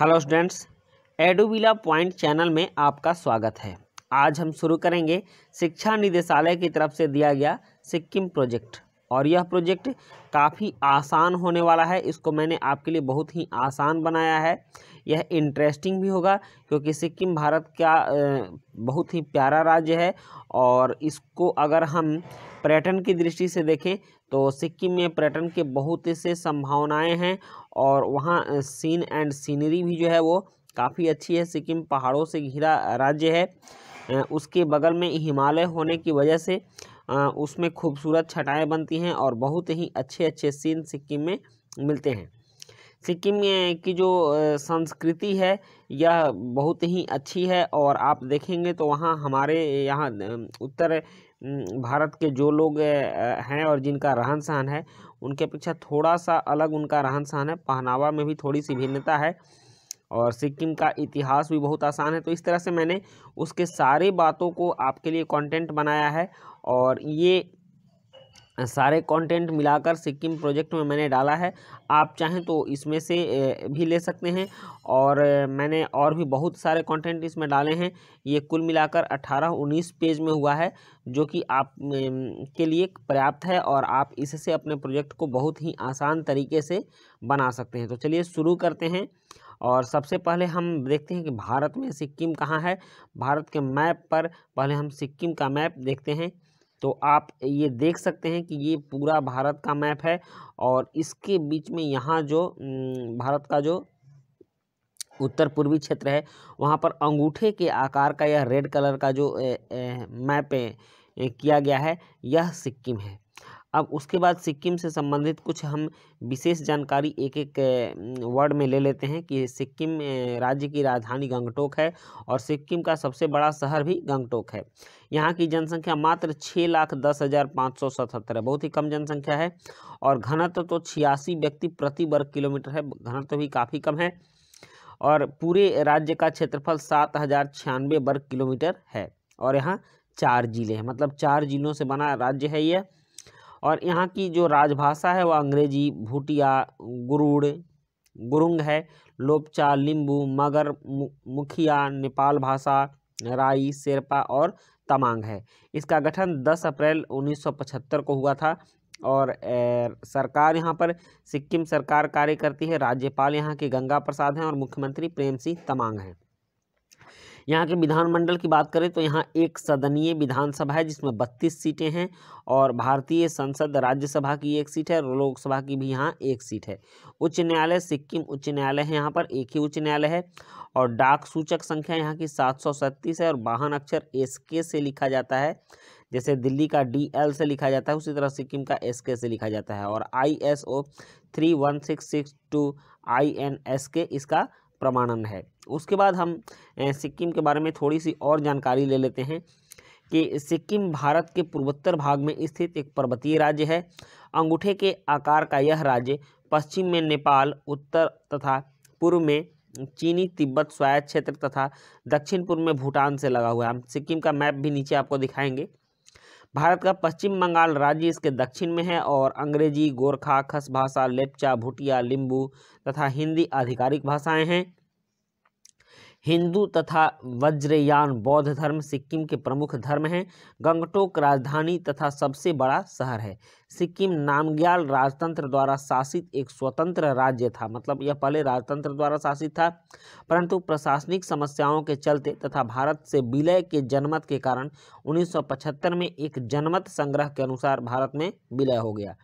hello students Eduvila point channel में आपका स्वागत है आज हम शुरू करेंगे शिक्षा निदेशालय की तरफ से दिया गया सिक्किम प्रोजेक्ट और यह प्रोजेक्ट काफ़ी आसान होने वाला है इसको मैंने आपके लिए बहुत ही आसान बनाया है यह इंटरेस्टिंग भी होगा क्योंकि सिक्किम भारत का बहुत ही प्यारा राज्य है और इसको अगर हम पर्यटन की दृष्टि से देखें तो सिक्किम में पर्यटन के बहुत से संभावनाएं हैं और वहाँ सीन एंड सीनरी भी जो है वो काफ़ी अच्छी है सिक्किम पहाड़ों से घिरा राज्य है उसके बगल में हिमालय होने की वजह से उसमें खूबसूरत छटाएँ बनती हैं और बहुत ही अच्छे अच्छे सीन सिक्किम में मिलते हैं सिक्किम की जो संस्कृति है यह बहुत ही अच्छी है और आप देखेंगे तो वहाँ हमारे यहाँ उत्तर भारत के जो लोग हैं और जिनका रहन सहन है उनके अपेक्षा थोड़ा सा अलग उनका रहन सहन है पहनावा में भी थोड़ी सी भिन्नता है और सिक्किम का इतिहास भी बहुत आसान है तो इस तरह से मैंने उसके सारे बातों को आपके लिए कंटेंट बनाया है और ये सारे कंटेंट मिलाकर सिक्किम प्रोजेक्ट में मैंने डाला है आप चाहें तो इसमें से भी ले सकते हैं और मैंने और भी बहुत सारे कंटेंट इसमें डाले हैं ये कुल मिलाकर 18-19 पेज में हुआ है जो कि आप के लिए पर्याप्त है और आप इससे अपने प्रोजेक्ट को बहुत ही आसान तरीके से बना सकते हैं तो चलिए शुरू करते हैं और सबसे पहले हम देखते हैं कि भारत में सिक्किम कहाँ है भारत के मैप पर पहले हम सिक्किम का मैप देखते हैं तो आप ये देख सकते हैं कि ये पूरा भारत का मैप है और इसके बीच में यहाँ जो भारत का जो उत्तर पूर्वी क्षेत्र है वहाँ पर अंगूठे के आकार का यह रेड कलर का जो मैप किया गया है यह सिक्किम है अब उसके बाद सिक्किम से संबंधित कुछ हम विशेष जानकारी एक एक वर्ड में ले लेते हैं कि सिक्किम राज्य की राजधानी गंगटोक है और सिक्किम का सबसे बड़ा शहर भी गंगटोक है यहाँ की जनसंख्या मात्र छः लाख दस हज़ार पाँच सौ सतहत्तर है बहुत ही कम जनसंख्या है और घनत्व तो छियासी व्यक्ति प्रति वर्ग किलोमीटर है घनत्व भी काफ़ी कम है और पूरे राज्य का क्षेत्रफल सात हज़ार छियानवे वर्ग किलोमीटर है और यहाँ चार जिले हैं मतलब चार जिलों से बना राज्य है यह और यहाँ की जो राजभाषा है वह अंग्रेजी भूटिया गुरुड़ गुरुंग है लोपचा लिंबू मगर मुखिया नेपाल भाषा राई शेरपा और तमांग है इसका गठन 10 अप्रैल 1975 को हुआ था और ए, सरकार यहाँ पर सिक्किम सरकार कार्य करती है राज्यपाल यहाँ के गंगा प्रसाद हैं और मुख्यमंत्री प्रेम सिंह तमांग हैं यहाँ के विधानमंडल की बात करें तो यहाँ एक सदनीय विधानसभा है जिसमें बत्तीस सीटें हैं और भारतीय संसद राज्यसभा की एक सीट है और लोकसभा की भी यहाँ एक सीट है उच्च न्यायालय सिक्किम उच्च न्यायालय है यहाँ पर एक ही उच्च न्यायालय है और डाक सूचक संख्या यहाँ की सात है और वाहन अक्षर एस के से लिखा जाता है जैसे दिल्ली का डी एल से लिखा जाता है उसी तरह सिक्किम का एस के से लिखा जाता है और I S O three one six six two I N S के इसका प्रमाणन है उसके बाद हम सिक्किम के बारे में थोड़ी सी और जानकारी ले लेते हैं कि सिक्किम भारत के पूर्वोत्तर भाग में स्थित एक पर्वतीय राज्य है अंगूठे के आकार का यह राज्य पश्चिम में नेपाल उत्तर तथा पूर्व में चीनी तिब्बत स्वायत्त क्षेत्र तथा दक्षिण पूर्व में भूटान से लगा हुआ है हम सिक्किम का मैप भी नीचे आपको दिखाएंगे भारत का पश्चिम बंगाल राज्य इसके दक्षिण में है और अंग्रेजी गोरखा खस भाषा लेपचा भुटिया लिंबू तथा हिंदी आधिकारिक भाषाएं हैं हिंदू तथा वज्रयान बौद्ध धर्म सिक्किम के प्रमुख धर्म हैं गंगटोक राजधानी तथा सबसे बड़ा शहर है सिक्किम नामग्याल राजतंत्र द्वारा शासित एक स्वतंत्र राज्य था मतलब यह पहले राजतंत्र द्वारा शासित था परंतु प्रशासनिक समस्याओं के चलते तथा भारत से विलय के जनमत के कारण 1975 में एक जनमत संग्रह के अनुसार भारत में विलय हो गया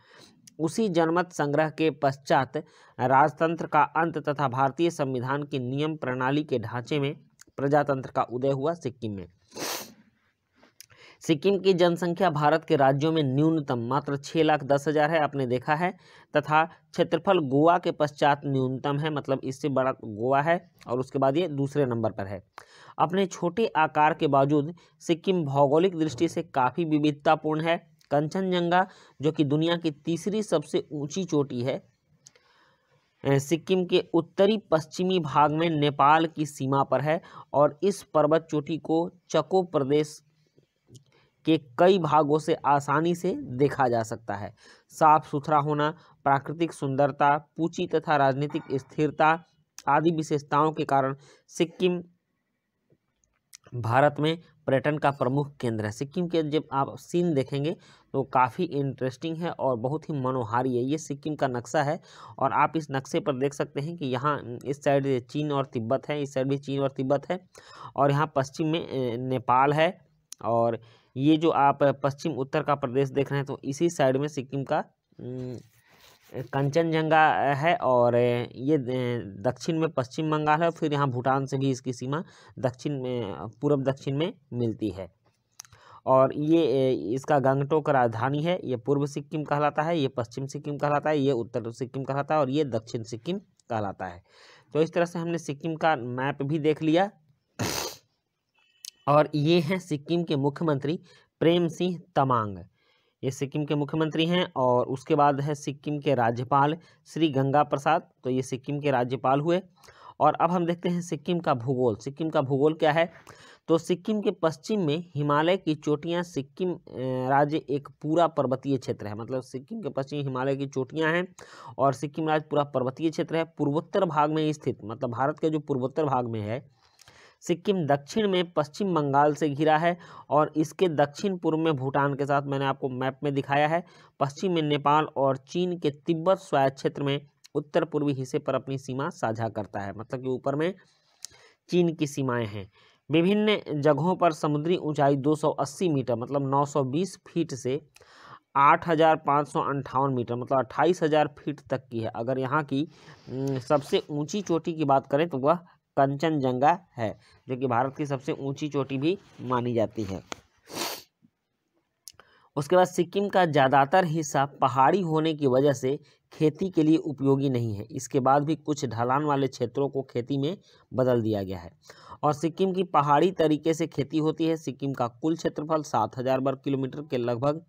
उसी जनमत संग्रह के पश्चात राजतंत्र का अंत तथा भारतीय संविधान के नियम प्रणाली के ढांचे में प्रजातंत्र का उदय हुआ सिक्किम में सिक्किम की जनसंख्या भारत के राज्यों में न्यूनतम मात्र छः लाख दस हज़ार है आपने देखा है तथा क्षेत्रफल गोवा के पश्चात न्यूनतम है मतलब इससे बड़ा गोवा है और उसके बाद ये दूसरे नंबर पर है अपने छोटे आकार के बावजूद सिक्किम भौगोलिक दृष्टि से काफ़ी विविधतापूर्ण है कंचनजंगा जो कि दुनिया की तीसरी सबसे ऊंची चोटी है सिक्किम के उत्तरी पश्चिमी भाग में नेपाल की सीमा पर है और इस पर्वत चोटी को चको प्रदेश के कई भागों से आसानी से देखा जा सकता है साफ सुथरा होना प्राकृतिक सुंदरता पूंची तथा राजनीतिक स्थिरता आदि विशेषताओं के कारण सिक्किम भारत में पर्यटन का प्रमुख केंद्र है सिक्किम के जब आप सीन देखेंगे तो काफ़ी इंटरेस्टिंग है और बहुत ही मनोहारी है ये सिक्किम का नक्शा है और आप इस नक्शे पर देख सकते हैं कि यहाँ इस साइड चीन और तिब्बत है इस साइड भी चीन और तिब्बत है और यहाँ पश्चिम में नेपाल है और ये जो आप पश्चिम उत्तर का प्रदेश देख रहे हैं तो इसी साइड में सिक्किम का कंचनजंगा है और ये दक्षिण में पश्चिम बंगाल है फिर यहाँ भूटान से भी इसकी सीमा दक्षिण में पूर्व दक्षिण में मिलती है और ये इसका गंगटोक राजधानी है ये पूर्व सिक्किम कहलाता है ये पश्चिम सिक्किम कहलाता है ये उत्तर सिक्किम कहलाता है और ये दक्षिण सिक्किम कहलाता है तो इस तरह से हमने सिक्किम का मैप भी देख लिया और ये हैं सिक्किम के मुख्यमंत्री प्रेम सिंह तमांग ये सिक्किम के मुख्यमंत्री हैं और उसके बाद है सिक्किम के राज्यपाल श्री गंगा प्रसाद तो ये सिक्किम के राज्यपाल हुए और अब हम देखते हैं सिक्किम का भूगोल सिक्किम का भूगोल क्या है तो सिक्किम के पश्चिम में हिमालय की चोटियाँ सिक्किम राज्य एक पूरा पर्वतीय क्षेत्र है मतलब सिक्किम के पश्चिम हिमालय की चोटियाँ हैं और सिक्किम राज्य पूरा पर्वतीय क्षेत्र है पूर्वोत्तर भाग में स्थित मतलब भारत के जो पूर्वोत्तर भाग में है सिक्किम दक्षिण में पश्चिम बंगाल से घिरा है और इसके दक्षिण पूर्व में भूटान के साथ मैंने आपको मैप में दिखाया है पश्चिम में नेपाल और चीन के तिब्बत स्वायत्त क्षेत्र में उत्तर पूर्वी हिस्से पर अपनी सीमा साझा करता है मतलब कि ऊपर में चीन की सीमाएं हैं विभिन्न जगहों पर समुद्री ऊंचाई 280 मीटर मतलब 920 फीट से आठ हज़ार पाँच सौ अंठावन मीटर मतलब अट्ठाईस हज़ार फीट तक की है अगर यहाँ की सबसे ऊंची चोटी की बात करें तो वह कंचनजंगा है जो कि भारत की सबसे ऊंची चोटी भी मानी जाती है उसके बाद सिक्किम का ज़्यादातर हिस्सा पहाड़ी होने की वजह से खेती के लिए उपयोगी नहीं है इसके बाद भी कुछ ढलान वाले क्षेत्रों को खेती में बदल दिया गया है और सिक्किम की पहाड़ी तरीके से खेती होती है सिक्किम का कुल क्षेत्रफल सात हज़ार वर्ग किलोमीटर के लगभग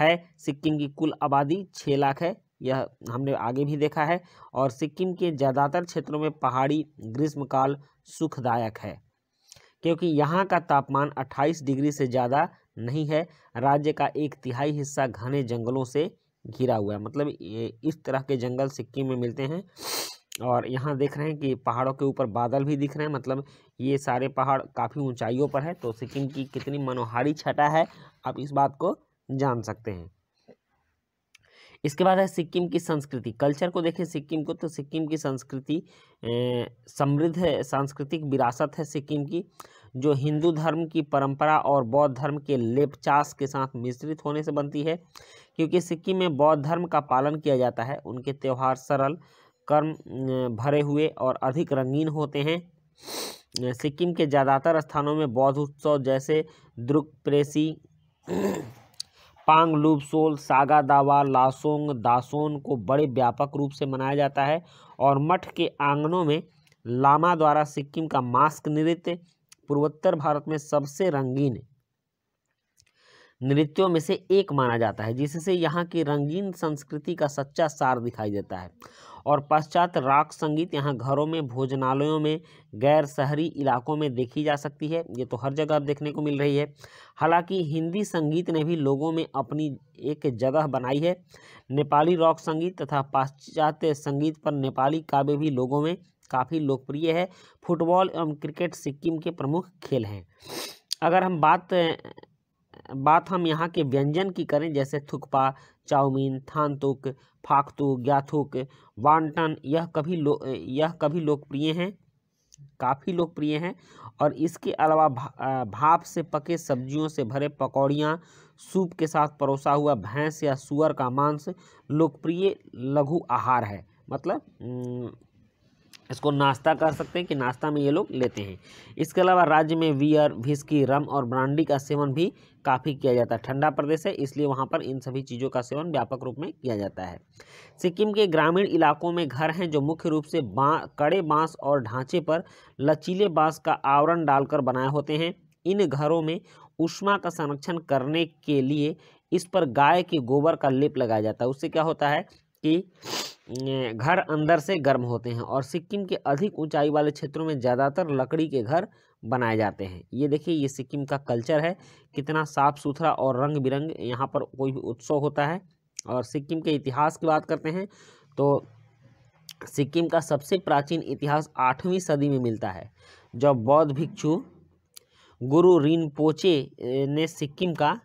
है सिक्किम की कुल आबादी छः लाख है यह हमने आगे भी देखा है और सिक्किम के ज़्यादातर क्षेत्रों में पहाड़ी ग्रीष्मकाल सुखदायक है क्योंकि यहाँ का तापमान 28 डिग्री से ज़्यादा नहीं है राज्य का एक तिहाई हिस्सा घने जंगलों से घिरा हुआ है मतलब इस तरह के जंगल सिक्किम में मिलते हैं और यहाँ देख रहे हैं कि पहाड़ों के ऊपर बादल भी दिख रहे हैं मतलब ये सारे पहाड़ काफ़ी ऊंचाइयों पर है तो सिक्किम की कितनी मनोहारी छटा है आप इस बात को जान सकते हैं इसके बाद है सिक्किम की संस्कृति कल्चर को देखें सिक्किम को तो सिक्किम की संस्कृति समृद्ध है सांस्कृतिक विरासत है सिक्किम की जो हिंदू धर्म की परंपरा और बौद्ध धर्म के लेपचास के साथ मिश्रित होने से बनती है क्योंकि सिक्किम में बौद्ध धर्म का पालन किया जाता है उनके त्यौहार सरल कर्म भरे हुए और अधिक रंगीन होते हैं सिक्किम के ज़्यादातर स्थानों में बौद्ध उत्सव जैसे द्रुक प्रेसी पांग लुबसोल सागा दावा लासोंग दासोन को बड़े व्यापक रूप से मनाया जाता है और मठ के आंगनों में लामा द्वारा सिक्किम का मास्क नृत्य पूर्वोत्तर भारत में सबसे रंगीन नृत्यों में से एक माना जाता है जिससे यहाँ की रंगीन संस्कृति का सच्चा सार दिखाई देता है और पश्चात राग संगीत यहाँ घरों में भोजनालयों में गैर शहरी इलाकों में देखी जा सकती है ये तो हर जगह अब देखने को मिल रही है हालांकि हिंदी संगीत ने भी लोगों में अपनी एक जगह बनाई है नेपाली रॉक संगीत तथा पाश्चात्य संगीत पर नेपाली काव्य भी लोगों में काफ़ी लोकप्रिय है फुटबॉल एवं क्रिकेट सिक्किम के प्रमुख खेल हैं अगर हम बात बात हम यहाँ के व्यंजन की करें जैसे थुकपा चाउमीन थानतुक फाखतु ग्याथुक वानटन यह कभी लो यह कभी लोकप्रिय हैं काफ़ी लोकप्रिय हैं और इसके अलावा भा, भाप से पके सब्जियों से भरे पकौड़ियाँ सूप के साथ परोसा हुआ भैंस या सुअर का मांस लोकप्रिय लघु आहार है मतलब इसको नाश्ता कर सकते हैं कि नाश्ता में ये लोग लेते हैं इसके अलावा राज्य में वियर विस्की रम और ब्रांडी का सेवन भी काफ़ी किया जाता है ठंडा प्रदेश है इसलिए वहाँ पर इन सभी चीज़ों का सेवन व्यापक रूप में किया जाता है सिक्किम के ग्रामीण इलाकों में घर हैं जो मुख्य रूप से बा कड़े बाँस और ढांचे पर लचीले बाँस का आवरण डालकर बनाए होते हैं इन घरों में उष्मा का संरक्षण करने के लिए इस पर गाय के गोबर का लेप लगाया जाता है उससे क्या होता है कि घर अंदर से गर्म होते हैं और सिक्किम के अधिक ऊंचाई वाले क्षेत्रों में ज़्यादातर लकड़ी के घर बनाए जाते हैं ये देखिए ये सिक्किम का कल्चर है कितना साफ़ सुथरा और रंग बिरंग यहाँ पर कोई भी उत्सव होता है और सिक्किम के इतिहास की बात करते हैं तो सिक्किम का सबसे प्राचीन इतिहास आठवीं सदी में मिलता है जब बौद्ध भिक्षु गुरु रिनपोचे ने सिक्किम का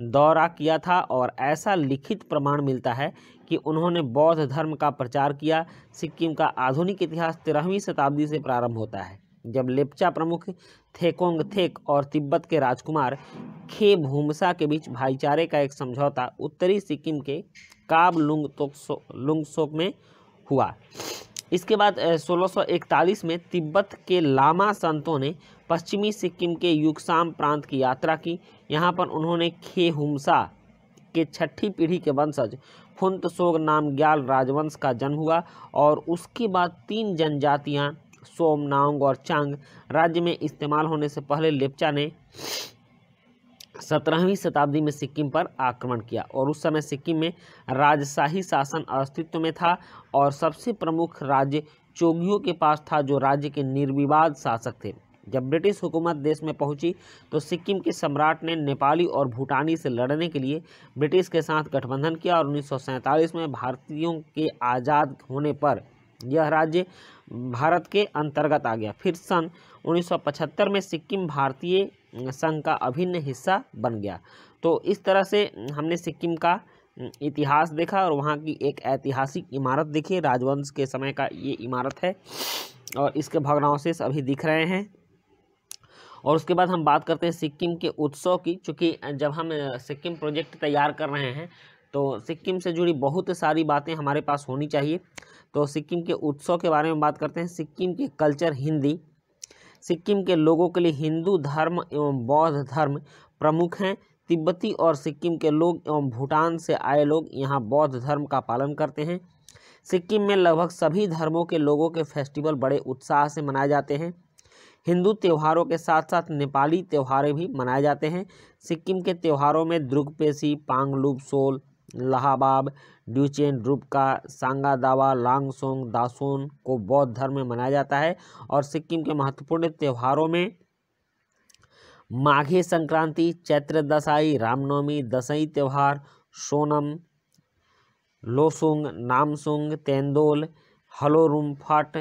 दौरा किया था और ऐसा लिखित प्रमाण मिलता है कि उन्होंने बौद्ध धर्म का प्रचार किया सिक्किम का आधुनिक इतिहास तेरहवीं शताब्दी से प्रारंभ होता है जब लेप्चा प्रमुख थेकोंग थेक और तिब्बत के राजकुमार खे भूमसा के बीच भाईचारे का एक समझौता उत्तरी सिक्किम के काब लुंग लुंगसोक में हुआ इसके बाद 1641 में तिब्बत के लामा संतों ने पश्चिमी सिक्किम के युगसाम प्रांत की यात्रा की यहाँ पर उन्होंने खेहुमसा के छठी पीढ़ी के वंशज फुंतसोग नामग्याल राजवंश का जन्म हुआ और उसके बाद तीन जनजातियाँ सोम नांग और चांग राज्य में इस्तेमाल होने से पहले लेपचा ने सत्रहवीं शताब्दी में सिक्किम पर आक्रमण किया और उस समय सिक्किम में राजशाही शासन अस्तित्व में था और सबसे प्रमुख राज्य चोगियों के पास था जो राज्य के निर्विवाद शासक थे जब ब्रिटिश हुकूमत देश में पहुंची तो सिक्किम के सम्राट ने नेपाली और भूटानी से लड़ने के लिए ब्रिटिश के साथ गठबंधन किया और उन्नीस में भारतीयों के आज़ाद होने पर यह राज्य भारत के अंतर्गत आ गया फिर सन 1975 में सिक्किम भारतीय संघ का अभिन्न हिस्सा बन गया तो इस तरह से हमने सिक्किम का इतिहास देखा और वहाँ की एक ऐतिहासिक इमारत देखी राजवंश के समय का ये इमारत है और इसके भग्नावशेष अभी दिख रहे हैं और उसके बाद हम बात करते हैं सिक्किम के उत्सव की चूँकि जब हम सिक्किम प्रोजेक्ट तैयार कर रहे हैं तो सिक्किम से जुड़ी बहुत सारी बातें हमारे पास होनी चाहिए तो सिक्किम के उत्सव के बारे में बात करते हैं सिक्किम के कल्चर हिंदी सिक्किम के लोगों के लिए हिंदू धर्म एवं बौद्ध धर्म प्रमुख हैं तिब्बती और सिक्किम के लोग एवं भूटान से आए लोग यहाँ बौद्ध धर्म का पालन करते हैं सिक्किम में लगभग सभी धर्मों के लोगों के फेस्टिवल बड़े उत्साह से मनाए जाते हैं हिंदू त्योहारों के साथ साथ नेपाली त्यौहार भी मनाए जाते हैं सिक्किम के त्यौहारों में द्रुगपेशी पांगलुप सोल लहाबाब ड्यूचेन रूपका सांगा दावा लांगसोंग दासोन को बौद्ध धर्म में मनाया जाता है और सिक्किम के महत्वपूर्ण त्योहारों में माघी संक्रांति चैत्र दशाई रामनवमी दसई त्यौहार सोनम लोसुंग नामसुंग तेंदोल हलोरुम्फट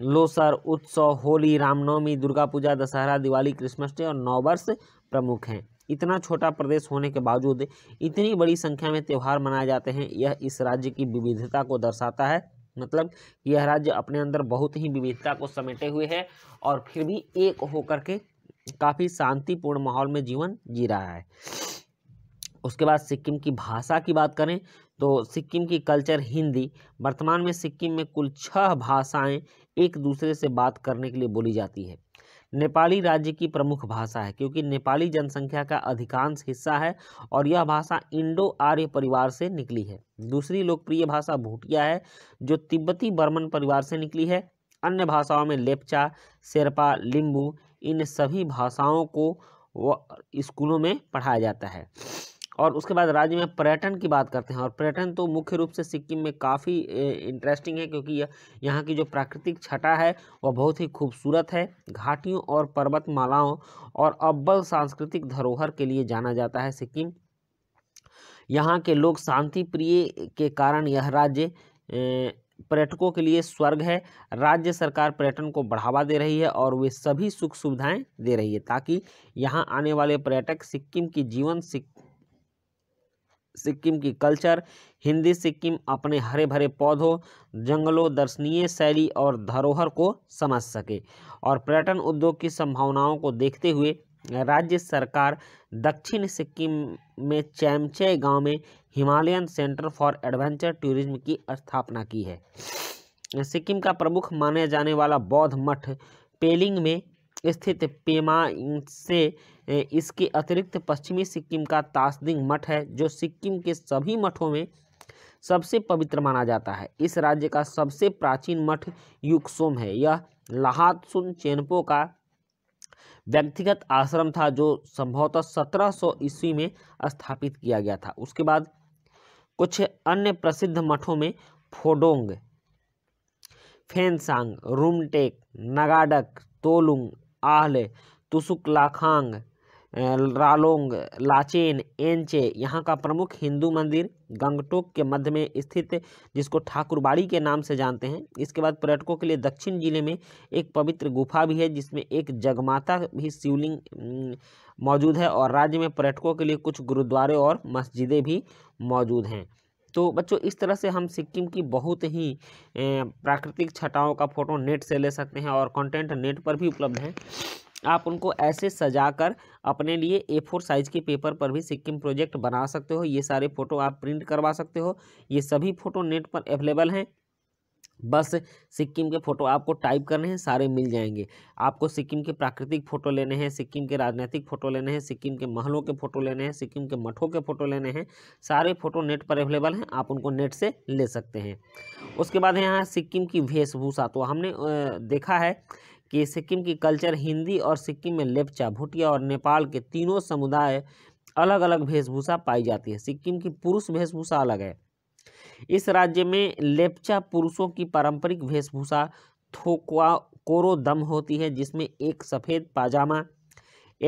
लोसर उत्सव होली रामनवमी दुर्गा पूजा दशहरा दिवाली क्रिसमस डे और नववर्ष प्रमुख हैं इतना छोटा प्रदेश होने के बावजूद इतनी बड़ी संख्या में त्यौहार मनाए जाते हैं यह इस राज्य की विविधता को दर्शाता है मतलब यह राज्य अपने अंदर बहुत ही विविधता को समेटे हुए है और फिर भी एक होकर के काफ़ी शांतिपूर्ण माहौल में जीवन जी रहा है उसके बाद सिक्किम की भाषा की बात करें तो सिक्किम की कल्चर हिंदी वर्तमान में सिक्किम में कुल छह भाषाएं एक दूसरे से बात करने के लिए बोली जाती है नेपाली राज्य की प्रमुख भाषा है क्योंकि नेपाली जनसंख्या का अधिकांश हिस्सा है और यह भाषा इंडो आर्य परिवार से निकली है दूसरी लोकप्रिय भाषा भूटिया है जो तिब्बती बर्मन परिवार से निकली है अन्य भाषाओं में लेपचा शेरपा लिंबू इन सभी भाषाओं को स्कूलों में पढ़ाया जाता है और उसके बाद राज्य में पर्यटन की बात करते हैं और पर्यटन तो मुख्य रूप से सिक्किम में काफ़ी इंटरेस्टिंग है क्योंकि यहाँ की जो प्राकृतिक छटा है वह बहुत ही खूबसूरत है घाटियों और पर्वतमालाओं और अब्बल सांस्कृतिक धरोहर के लिए जाना जाता है सिक्किम यहाँ के लोग शांति प्रिय के कारण यह राज्य पर्यटकों के लिए स्वर्ग है राज्य सरकार पर्यटन को बढ़ावा दे रही है और वे सभी सुख सुविधाएं दे रही है ताकि यहाँ आने वाले पर्यटक सिक्किम की जीवन सिक सिक्किम की कल्चर हिंदी सिक्किम अपने हरे भरे पौधों जंगलों दर्शनीय शैली और धरोहर को समझ सके और पर्यटन उद्योग की संभावनाओं को देखते हुए राज्य सरकार दक्षिण सिक्किम में चैमचे गांव में Himalayan centre for adventure tourism की स्थापना की है सिक्किम का प्रमुख माने जाने वाला बौद्ध मठ पेलिंग में स्थित पेमा से इसके अतिरिक्त पश्चिमी सिक्किम का तासदिंग मठ है जो सिक्किम के सभी मठों में सबसे पवित्र माना जाता है इस राज्य का सबसे प्राचीन मठ युक्सोम है यह लहातसुन चेनपो का व्यक्तिगत आश्रम था जो संभवतः सत्रह सौ ईस्वी में स्थापित किया गया था उसके बाद कुछ अन्य प्रसिद्ध मठों में फोडोंग फेंसांग रूमटेक नगाडक तोलुंग आहले तुसुकलाखांग रालोंग लाचेन एनचे यहाँ का प्रमुख हिंदू मंदिर गंगटोक के मध्य में स्थित जिसको ठाकुरबाड़ी के नाम से जानते हैं इसके बाद पर्यटकों के लिए दक्षिण जिले में एक पवित्र गुफा भी है जिसमें एक जगमाता भी शिवलिंग मौजूद है और राज्य में पर्यटकों के लिए कुछ गुरुद्वारे और मस्जिदें भी मौजूद हैं तो बच्चों इस तरह से हम सिक्किम की बहुत ही प्राकृतिक छटाओं का फ़ोटो नेट से ले सकते हैं और कंटेंट नेट पर भी उपलब्ध है आप उनको ऐसे सजा कर अपने लिए ए फोर साइज़ के पेपर पर भी सिक्किम प्रोजेक्ट बना सकते हो ये सारे फ़ोटो आप प्रिंट करवा सकते हो ये सभी फ़ोटो नेट पर अवेलेबल हैं बस सिक्किम के फ़ोटो आपको टाइप करने हैं सारे मिल जाएंगे आपको सिक्किम के प्राकृतिक फ़ोटो लेने हैं सिक्किम के राजनीतिक फ़ोटो लेने हैं सिक्किम के महलों के फ़ोटो लेने हैं सिक्किम के मठों के फ़ोटो लेने हैं सारे फ़ोटो नेट पर अवेलेबल हैं आप उनको नेट से ले सकते हैं उसके बाद यहाँ सिक्किम की वेशभूषा तो हमने देखा है कि सिक्किम की कल्चर हिंदी और सिक्किम में लेपचा भुटिया और नेपाल के तीनों समुदाय अलग अलग वेशभूषा पाई जाती है सिक्किम की पुरुष वेशभूषा अलग है इस राज्य में लेपचा पुरुषों की पारंपरिक वेशभूषा थोकवा दम होती है जिसमें एक सफ़ेद पाजामा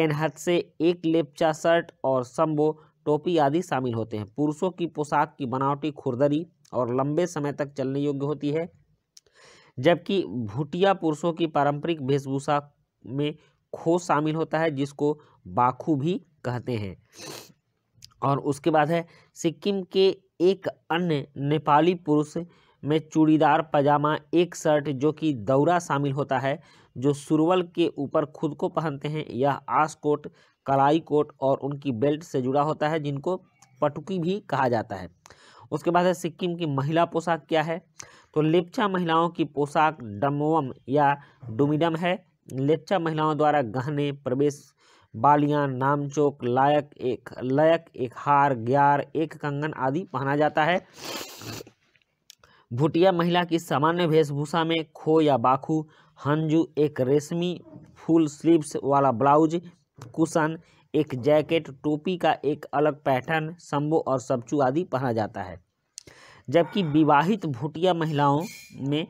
एनहत से एक लेपचा शर्ट और संबो टोपी आदि शामिल होते हैं पुरुषों की पोशाक की बनावटी खुरदरी और लंबे समय तक चलने योग्य होती है जबकि भूटिया पुरुषों की पारंपरिक वेशभूषा में खो शामिल होता है जिसको बाखू भी कहते हैं और उसके बाद है सिक्किम के एक अन्य नेपाली पुरुष में चूड़ीदार पजामा एक शर्ट जो कि दौरा शामिल होता है जो सुरवल के ऊपर खुद को पहनते हैं यह आस कोट कलाई कोट और उनकी बेल्ट से जुड़ा होता है जिनको पटुकी भी कहा जाता है उसके बाद है सिक्किम की महिला पोशाक क्या है तो लेप्चा महिलाओं की पोशाक डमोम या डुमिडम है लेप्चा महिलाओं द्वारा गहने प्रवेश बालियां नामचोक लायक एक लयक एक हार ग्यार एक कंगन आदि पहना जाता है भुटिया महिला की सामान्य वेशभूषा में खो या बाखू हंजू एक रेशमी फुल स्लीव्स वाला ब्लाउज कुशन एक जैकेट टोपी का एक अलग पैटर्न शंबो और सबचू आदि पहना जाता है जबकि विवाहित भूटिया महिलाओं में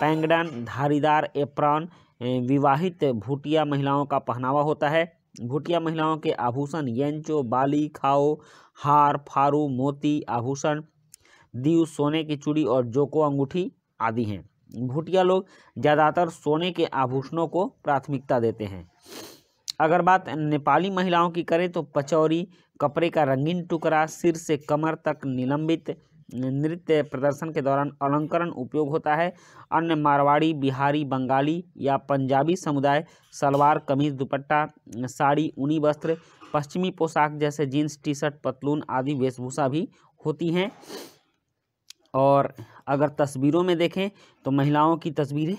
पैंगडन धारीदार एप्रॉन विवाहित भूटिया महिलाओं का पहनावा होता है भूटिया महिलाओं के आभूषण येंचो बाली खाओ हार फारू मोती आभूषण दीव सोने की चूड़ी और जोको अंगूठी आदि हैं भूटिया लोग ज़्यादातर सोने के आभूषणों को प्राथमिकता देते हैं अगर बात नेपाली महिलाओं की करें तो पचौरी कपड़े का रंगीन टुकड़ा सिर से कमर तक निलंबित नृत्य प्रदर्शन के दौरान अलंकरण उपयोग होता है अन्य मारवाड़ी बिहारी बंगाली या पंजाबी समुदाय सलवार कमीज दुपट्टा साड़ी ऊनी वस्त्र पश्चिमी पोशाक जैसे जीन्स टी शर्ट पतलून आदि वेशभूषा भी होती हैं और अगर तस्वीरों में देखें तो महिलाओं की तस्वीरें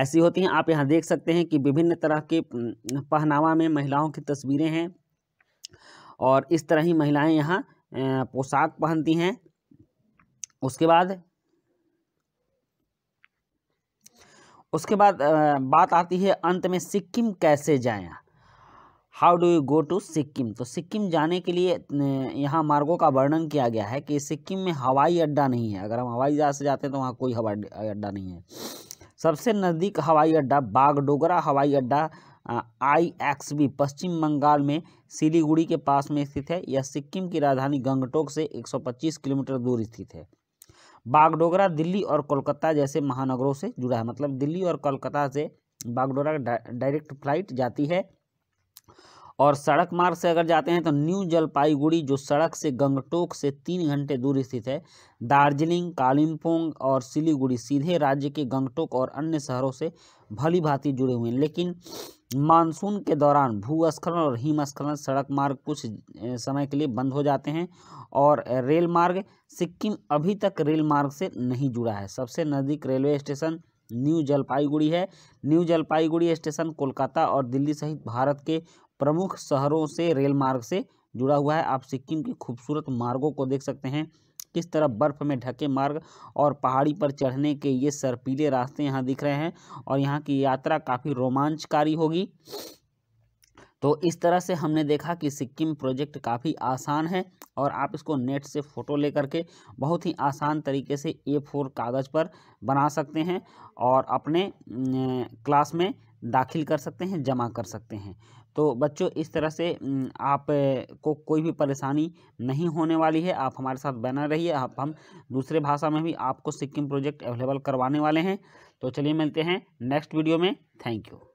ऐसी होती हैं आप यहाँ देख सकते हैं कि विभिन्न तरह के पहनावा में महिलाओं की तस्वीरें हैं और इस तरह ही महिलाएं यहाँ पोशाक पहनती हैं उसके बाद उसके बाद बात आती है अंत में सिक्किम कैसे जाएं how do you go to Sikkim तो सिक्किम जाने के लिए यहाँ मार्गों का वर्णन किया गया है कि सिक्किम में हवाई अड्डा नहीं है अगर हम हवाई जहाज़ से जाते हैं तो वहाँ कोई हवाई अड्डा नहीं है सबसे नज़दीक हवाई अड्डा बागडोगरा हवाई अड्डा I X B Paschim Bangal में सिलीगुड़ी के पास में स्थित है यह सिक्किम की राजधानी गंगटोक से 125 किलोमीटर दूर स्थित है बागडोगरा दिल्ली और कोलकाता जैसे महानगरों से जुड़ा है मतलब दिल्ली और कोलकाता से बागडोगरा डायरेक्ट फ्लाइट जाती है और सड़क मार्ग से अगर जाते हैं तो न्यू जलपाईगुड़ी जो सड़क से गंगटोक से तीन घंटे दूर स्थित है दार्जिलिंग कालिम्पोंग और सिलीगुड़ी सीधे राज्य के गंगटोक और अन्य शहरों से भली भांति जुड़े हुए हैं लेकिन मानसून के दौरान भूस्खलन और हिमस्खलन सड़क मार्ग कुछ समय के लिए बंद हो जाते हैं और रेल मार्ग सिक्किम अभी तक रेल मार्ग से नहीं जुड़ा है सबसे नज़दीक रेलवे स्टेशन न्यू जलपाईगुड़ी है न्यू जलपाईगुड़ी स्टेशन कोलकाता और दिल्ली सहित भारत के प्रमुख शहरों से रेल मार्ग से जुड़ा हुआ है आप सिक्किम के खूबसूरत मार्गों को देख सकते हैं किस तरह बर्फ़ में ढके मार्ग और पहाड़ी पर चढ़ने के ये सरपीले रास्ते यहाँ दिख रहे हैं और यहाँ की यात्रा काफ़ी रोमांचकारी होगी तो इस तरह से हमने देखा कि सिक्किम प्रोजेक्ट काफ़ी आसान है और आप इसको नेट से फ़ोटो ले करके बहुत ही आसान तरीके से ए फोर कागज़ पर बना सकते हैं और अपने अं, क्लास में दाखिल कर सकते हैं जमा कर सकते हैं तो बच्चों इस तरह से आप को कोई भी परेशानी नहीं होने वाली है आप हमारे साथ बना रहिए आप हम दूसरे भाषा में भी आपको सिक्किम प्रोजेक्ट अवेलेबल करवाने वाले हैं तो चलिए मिलते हैं नेक्स्ट वीडियो में थैंक यू